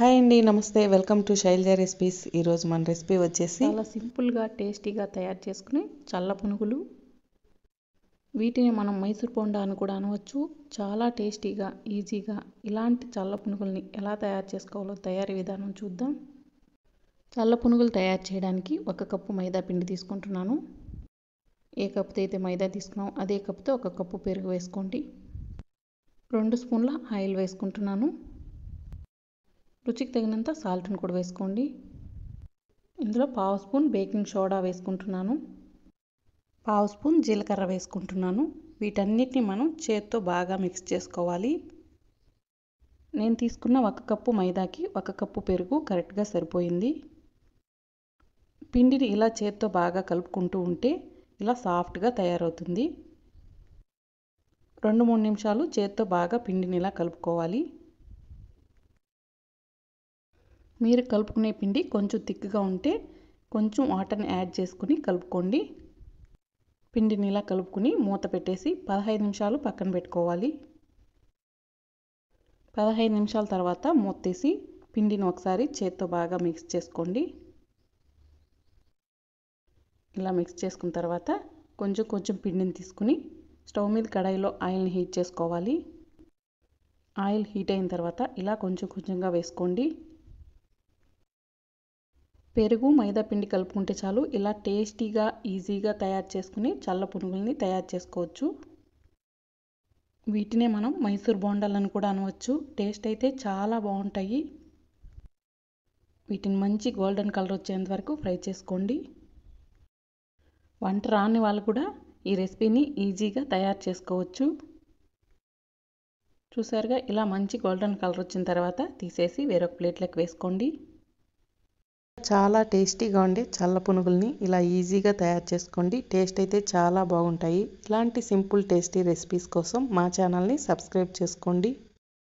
hi అండి నమస్తే welcome to Shailaja recipes ఈరోజు మన రెసిపీ వచ్చేసి చాలా సింపుల్గా టేస్టీగా తయారు చేసుకుని చల్ల పునుగులు వీటిని మనం మైసూర్ బోండా అని కూడా అనవచ్చు చాలా టేస్టీగా ఈజీగా ఇలాంటి చల్ల పునుగుల్ని ఎలా తయారు చేసుకోవాలో తయారీ విధానం చూద్దాం చల్ల పునుగులు తయారు చేయడానికి ఒక కప్పు మైదా పిండి తీసుకుంటున్నాను ఏ కప్పుతో అయితే మైదా తీసుకున్నాం అదే కప్పుతో ఒక కప్పు పెరుగు వేసుకోండి రెండు స్పూన్ల ఆయిల్ వేసుకుంటున్నాను రుచికి తగినంత సాల్ట్ని కూడా వేసుకోండి ఇందులో పావు స్పూన్ బేకింగ్ సోడా వేసుకుంటున్నాను పావు స్పూన్ జీలకర్ర వేసుకుంటున్నాను వీటన్నిటిని మనం చేత్తో బాగా మిక్స్ చేసుకోవాలి నేను తీసుకున్న ఒక కప్పు మైదాకి ఒక కప్పు పెరుగు కరెక్ట్గా సరిపోయింది పిండిని ఇలా చేత్తో బాగా కలుపుకుంటూ ఉంటే ఇలా సాఫ్ట్గా తయారవుతుంది రెండు మూడు నిమిషాలు చేత్తో బాగా పిండిని ఇలా కలుపుకోవాలి మీరు కలుపుకునే పిండి కొంచెం తిక్కుగా ఉంటే కొంచెం వాటర్ని యాడ్ చేసుకుని కలుపుకోండి పిండిని ఇలా కలుపుకుని మూత పెట్టేసి పదహైదు నిమిషాలు పక్కన పెట్టుకోవాలి పదహైదు నిమిషాల తర్వాత తీసి పిండిని ఒకసారి చేత్తో బాగా మిక్స్ చేసుకోండి ఇలా మిక్స్ చేసుకున్న తర్వాత కొంచెం కొంచెం పిండిని తీసుకుని స్టవ్ మీద కడాయిలో ఆయిల్ని హీట్ చేసుకోవాలి ఆయిల్ హీట్ అయిన తర్వాత ఇలా కొంచెం కొంచెంగా వేసుకోండి పెరుగు మైదాపిండి కలుపుకుంటే చాలు ఇలా టేస్టీగా ఈజీగా తయారు చేసుకుని చల్ల పునుగుల్ని తయారు చేసుకోవచ్చు వీటినే మనం మైసూర్ బోండాలని కూడా అనవచ్చు టేస్ట్ అయితే చాలా బాగుంటాయి వీటిని మంచి గోల్డెన్ కలర్ వచ్చేంత వరకు ఫ్రై చేసుకోండి వంట రాని వాళ్ళు కూడా ఈ రెసిపీని ఈజీగా తయారు చేసుకోవచ్చు చూసారుగా ఇలా మంచి గోల్డెన్ కలర్ వచ్చిన తర్వాత తీసేసి వేరొక ప్లేట్లోకి వేసుకోండి చాలా టేస్టీగా ఉండే చల్ల పునుగుల్ని ఇలా ఈజీగా తయారు చేసుకోండి టేస్ట్ అయితే చాలా బాగుంటాయి ఇలాంటి సింపుల్ టేస్టీ రెసిపీస్ కోసం మా ఛానల్ని సబ్స్క్రైబ్ చేసుకోండి